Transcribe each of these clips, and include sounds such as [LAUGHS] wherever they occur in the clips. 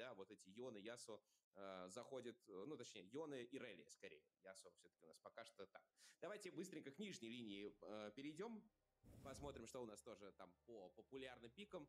да, вот эти Йоны, Ясо э, заходят, э, ну, точнее, Йоны и Релли, скорее. Ясо все-таки у нас пока что так. Давайте быстренько к нижней линии э, перейдем. Посмотрим, что у нас тоже там по популярным пикам.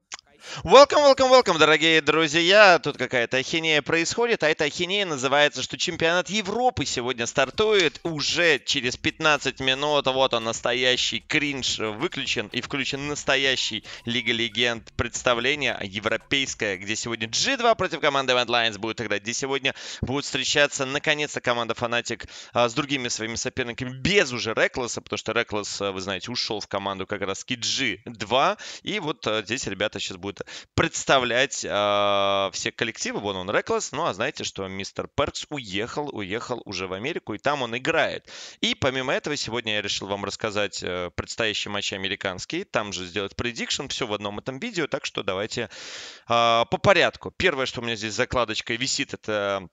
Welcome, welcome, welcome, дорогие друзья. Тут какая-то ахинея происходит, а эта ахинея называется, что чемпионат Европы сегодня стартует уже через 15 минут. Вот он, настоящий кринж выключен и включен настоящий Лига Легенд представление европейское, где сегодня G2 против команды Mad Lions будет играть, где сегодня будут встречаться наконец-то команда Фанатик с другими своими соперниками без уже Реклоса, потому что Реклос, а, вы знаете, ушел в команду как как раз KG2. И вот э, здесь ребята сейчас будут представлять э, все коллективы. Вон он, Reckless. Ну, а знаете, что мистер Перкс уехал, уехал уже в Америку, и там он играет. И помимо этого, сегодня я решил вам рассказать э, предстоящие матчи американские. Там же сделать предикшн, все в одном этом видео. Так что давайте э, по порядку. Первое, что у меня здесь закладочкой висит, это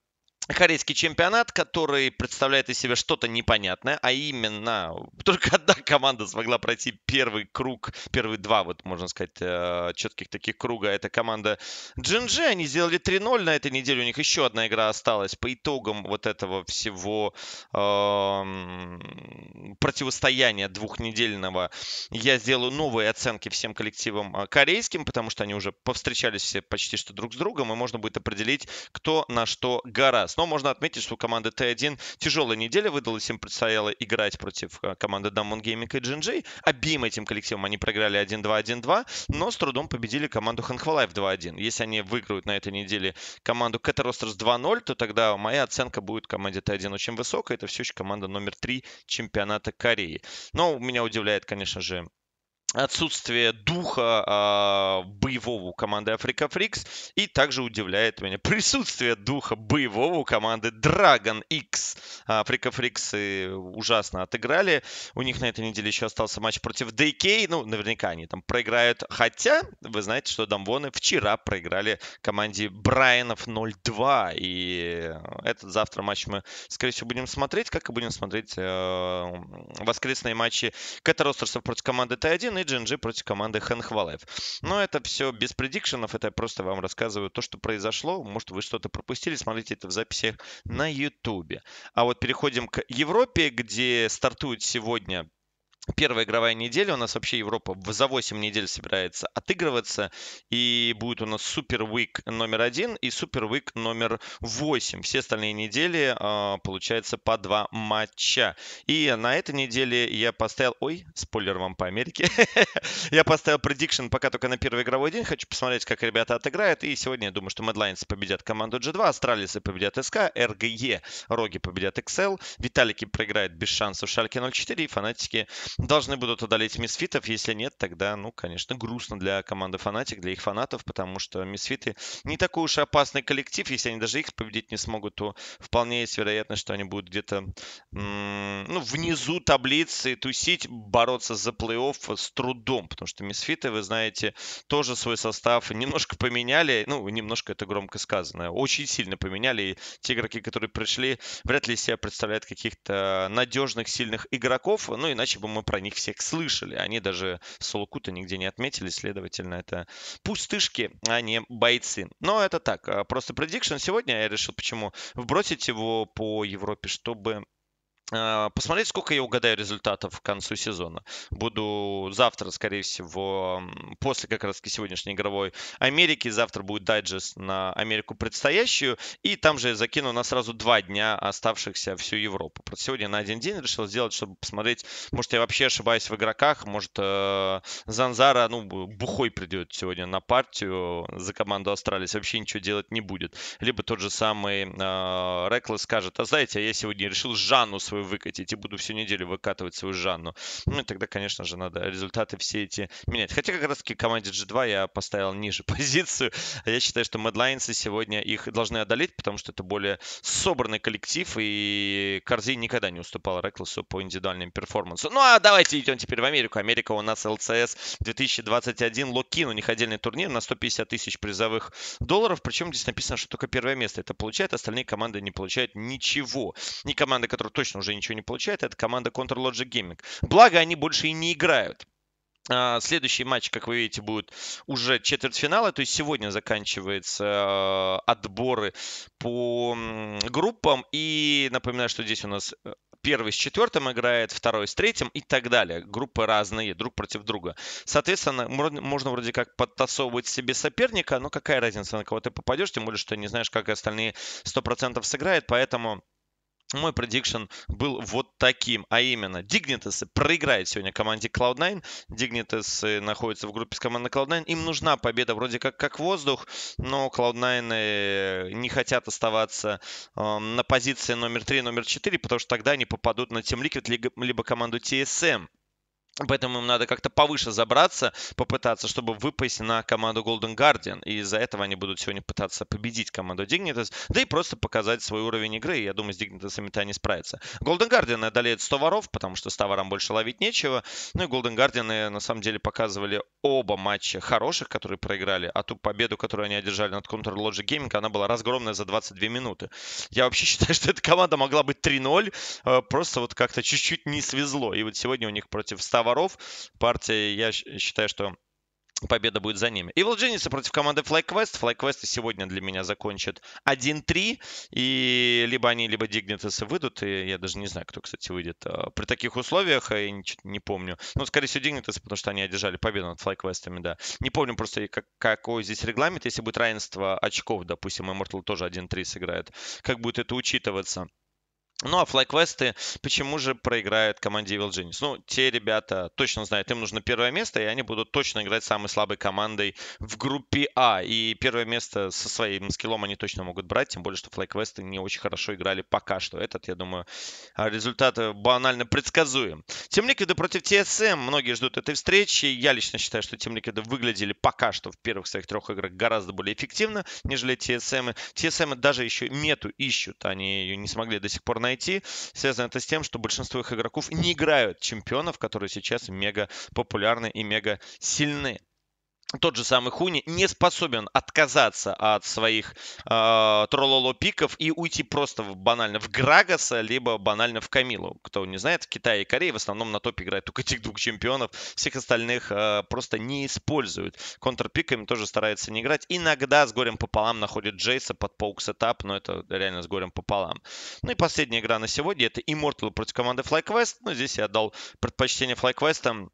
корейский чемпионат, который представляет из себя что-то непонятное, а именно [LAUGHS] только одна команда смогла пройти первый круг, первые два, вот можно сказать, э, четких таких круга. Это команда Джинджи, они сделали 3-0 на этой неделе, у них еще одна игра осталась. По итогам вот этого всего эм, противостояния двухнедельного я сделаю новые оценки всем коллективам э, корейским, потому что они уже повстречались все почти что друг с другом, и можно будет определить, кто на что гораст. Но можно отметить, что команда Т1 тяжелая неделя выдалась, им предстояло играть против э, команды Damon Gaming и GNG. Обеим этим коллективом они проиграли 1-2, 1-2, но с трудом победили команду Ханхвалайф 2-1. Если они выиграют на этой неделе команду Кэтеростерс 2-0, то тогда моя оценка будет команде Т1 очень высокая. Это все еще команда номер 3 чемпионата Кореи. Но меня удивляет, конечно же, отсутствие духа э, боевого команды Африка Фрикс и также удивляет меня [LAUGHS] присутствие духа боевого команды Dragon X. А, Африка Фрикс ужасно отыграли. У них на этой неделе еще остался матч против DK. Ну, наверняка они там проиграют. Хотя, вы знаете, что Дамвоны вчера проиграли команде Брайанов 0-2. И этот завтра матч мы, скорее всего, будем смотреть, как и будем смотреть э, воскресные матчи Кэта Ростерсов против команды Т1 Сильный GNG против команды Хэнхвалаев. Но это все без предикшенов, это я просто вам рассказываю то, что произошло. Может, вы что-то пропустили, смотрите это в записях на YouTube. А вот переходим к Европе, где стартует сегодня первая игровая неделя. У нас вообще Европа за 8 недель собирается отыгрываться. И будет у нас Супер Уик номер 1 и Супер Уик номер 8. Все остальные недели, а, получается, по 2 матча. И на этой неделе я поставил... Ой, спойлер вам по Америке. [LAUGHS] я поставил предикшн пока только на первый игровой день. Хочу посмотреть, как ребята отыграют. И сегодня я думаю, что Медлайнс победят команду G2, Астралисы победят СК, РГЕ, Роги победят XL, Виталики проиграют без шансов Шальки 04 и Фанатики должны будут одолеть Мисфитов. Если нет, тогда, ну, конечно, грустно для команды Фанатик, для их фанатов, потому что Мисфиты не такой уж и опасный коллектив. Если они даже их победить не смогут, то вполне есть вероятность, что они будут где-то ну, внизу таблицы тусить, бороться за плей-офф с трудом, потому что Мисфиты, вы знаете, тоже свой состав немножко поменяли. Ну, немножко это громко сказано. Очень сильно поменяли. И те игроки, которые пришли, вряд ли себя представляют каких-то надежных, сильных игроков. Ну, иначе бы мы мы про них всех слышали. Они даже Солкута нигде не отметили, следовательно, это пустышки, а не бойцы. Но это так, а, просто предикшн сегодня я решил почему вбросить его по Европе, чтобы а, посмотреть, сколько я угадаю результатов к концу сезона. Буду завтра, скорее всего, после как раз сегодняшней игровой Америки. Завтра будет дайджест на Америку предстоящую. И там же я закину на сразу два дня оставшихся всю Европу. Просто сегодня на один день решил сделать, чтобы посмотреть, может, я вообще ошибаюсь в игроках, может, э, Занзара, ну, бухой придет сегодня на партию за команду Австралии, вообще ничего делать не будет. Либо тот же самый э, Реклас скажет, а знаете, а я сегодня решил Жанну свою свою выкатить и буду всю неделю выкатывать свою Жанну. Ну и тогда, конечно же, надо результаты все эти менять. Хотя как раз-таки команде G2 я поставил ниже [LAUGHS] позицию. Я считаю, что Mad Lions сегодня их должны одолеть, потому что это более собранный коллектив, и Корзей никогда не уступал Рекласу по индивидуальным перформансу. Ну а давайте идем теперь в Америку. Америка у нас LCS 2021. Локин у них отдельный турнир на 150 тысяч призовых долларов. Причем здесь написано, что только первое место это получает, остальные команды не получают ничего. Ни команды, которые точно уже уже ничего не получает, это команда Counter-Logic Gaming. Благо, они больше и не играют. А, следующий матч, как вы видите, будет уже четвертьфинала, то есть сегодня заканчиваются а, отборы по группам. И напоминаю, что здесь у нас э, первый с четвертым играет, второй с третьим и так далее. Группы разные, друг против друга. Соответственно, можно вроде как подтасовывать себе соперника, но какая разница, на кого ты попадешь, тем более, что не знаешь, как остальные 100% сыграют, поэтому мой предикшн был вот таким, а именно Dignitas проиграют сегодня команде Cloud9. Dignitas э, находятся в группе с командой Cloud9. Им нужна победа вроде как как воздух, но Cloud9 э, не хотят оставаться э, на позиции номер 3, номер 4, потому что тогда они попадут на Team Liquid либо команду TSM. Поэтому им надо как-то повыше забраться, попытаться, чтобы выпасть на команду Golden Guardian. И из-за этого они будут сегодня пытаться победить команду Dignitas, да и просто показать свой уровень игры. я думаю, с Dignitas они справятся. Golden Guardian одолеет 100 воров, потому что 100 ворам больше ловить нечего. Ну и Golden Guardian э, на самом деле показывали оба матча хороших, которые проиграли. А ту победу, которую они одержали над Counter Logic Gaming, она была разгромная за 22 минуты. Я вообще [LAUGHS] считаю, что эта команда могла быть 3-0. Э, просто вот как-то чуть-чуть не свезло. И вот сегодня у них против 100 воров. Партия, я считаю, что победа будет за ними. Evil Genius против команды FlyQuest. FlyQuest сегодня для меня закончит 1-3. И либо они, либо Dignitas выйдут. И я даже не знаю, кто, кстати, выйдет. Э, при таких условиях э, я не, не помню. Ну, скорее всего, Dignitas, потому что они одержали победу над FlyQuest, да. Не помню просто, как, какой здесь регламент. Если будет равенство очков, допустим, Immortal тоже 1-3 сыграет. Как будет это учитываться? Ну а флайквесты почему же проиграют команде Evil Genius? Ну, те ребята точно знают, им нужно первое место, и они будут точно играть самой слабой командой в группе А. И первое место со своим скиллом они точно могут брать, тем более, что флайквесты не очень хорошо играли пока что. Этот, я думаю, а, результат э, банально предсказуем. Тем Ликвиды против TSM. Эм. Многие ждут этой встречи. Я лично считаю, что Тем Ликвиды выглядели пока что в первых своих трех играх гораздо более эффективно, нежели TSM. TSM эм. эм даже еще мету ищут. Они ее не смогли до сих пор найти найти. Связано это с тем, что большинство их игроков не играют чемпионов, которые сейчас мега популярны и мега сильны тот же самый Хуни не способен отказаться от своих э, трололо пиков и уйти просто в, банально в Грагаса, либо банально в Камилу. Кто не знает, Китай и Корея в основном на топе играют только этих двух чемпионов, всех остальных э, просто не используют. Контрпиками тоже старается не играть. Иногда с горем пополам находит Джейса под паук-сетап, но это реально с горем пополам. Ну и последняя игра на сегодня это Immortal против команды FlyQuest. Ну здесь я отдал предпочтение FlyQuest.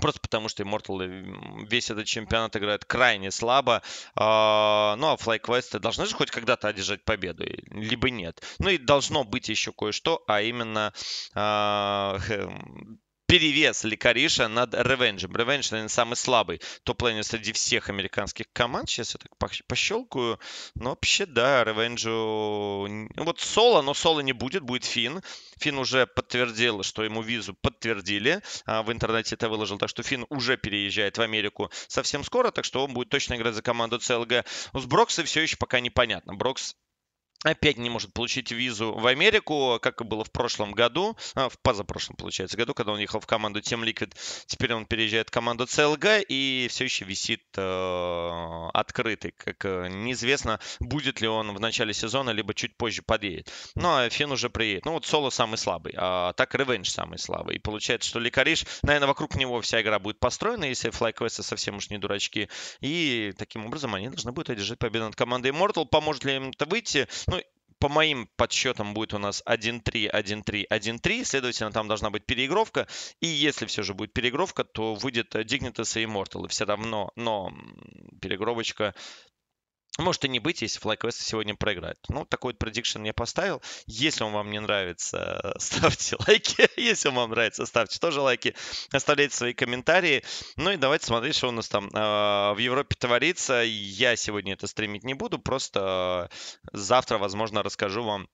Просто потому, что Immortal весь этот чемпионат играет крайне слабо. А, ну, а FlyQuest э, должны же хоть когда-то одержать победу, э, либо нет. Ну и должно быть еще кое-что, а именно а, [LAUGHS] перевес Ликариша над Ревенджем. Ревендж, наверное, самый слабый топ-лейнер среди всех американских команд. Сейчас я так пощелкаю. Но вообще, да, Ревенджу... Вот Соло, но Соло не будет, будет Фин. Фин уже подтвердил, что ему визу подтвердили. А, в интернете это выложил. Так что Фин уже переезжает в Америку совсем скоро. Так что он будет точно играть за команду CLG. Но с Брокса все еще пока непонятно. Брокс опять не может получить визу в Америку, как и было в прошлом году, а, в позапрошлом, получается, году, когда он ехал в команду Team Liquid. Теперь он переезжает в команду CLG и все еще висит э, открытый. Как э, неизвестно, будет ли он в начале сезона, либо чуть позже подъедет. Ну, а Фин уже приедет. Ну, вот Соло самый слабый, а так Ревенж самый слабый. И получается, что Ликариш, наверное, вокруг него вся игра будет построена, если FlyQuest совсем уж не дурачки. И таким образом они должны будут одержать победу над командой Immortal. Поможет ли им это выйти? по моим подсчетам будет у нас 1-3, 1-3, 1-3. Следовательно, там должна быть переигровка. И если все же будет переигровка, то выйдет Dignitas и Immortal. все равно, но переигровочка может и не быть, если Флай сегодня проиграет. Ну, такой вот предикшн я поставил. Если он вам не нравится, [LAUGHS] ставьте лайки. Если он вам нравится, ставьте тоже лайки. Оставляйте свои комментарии. Ну и давайте смотреть, что у нас там а, в Европе творится. Я сегодня это стримить не буду. Просто а, завтра, возможно, расскажу вам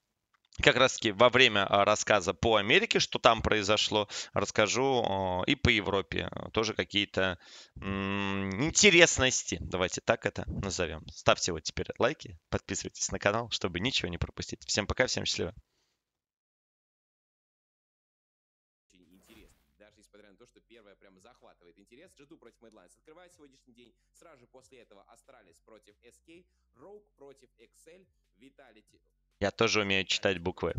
как раз-таки во время а, рассказа по Америке, что там произошло, расскажу и по Европе. Э, тоже какие-то интересности, давайте так это назовем. Ставьте вот теперь лайки, подписывайтесь на канал, чтобы ничего не пропустить. Всем пока, всем счастливо. захватывает интерес. g против Medlines открывает сегодняшний день. Сразу же после этого Астралис против SK, Роук против Excel, Vitality я тоже умею читать буквы.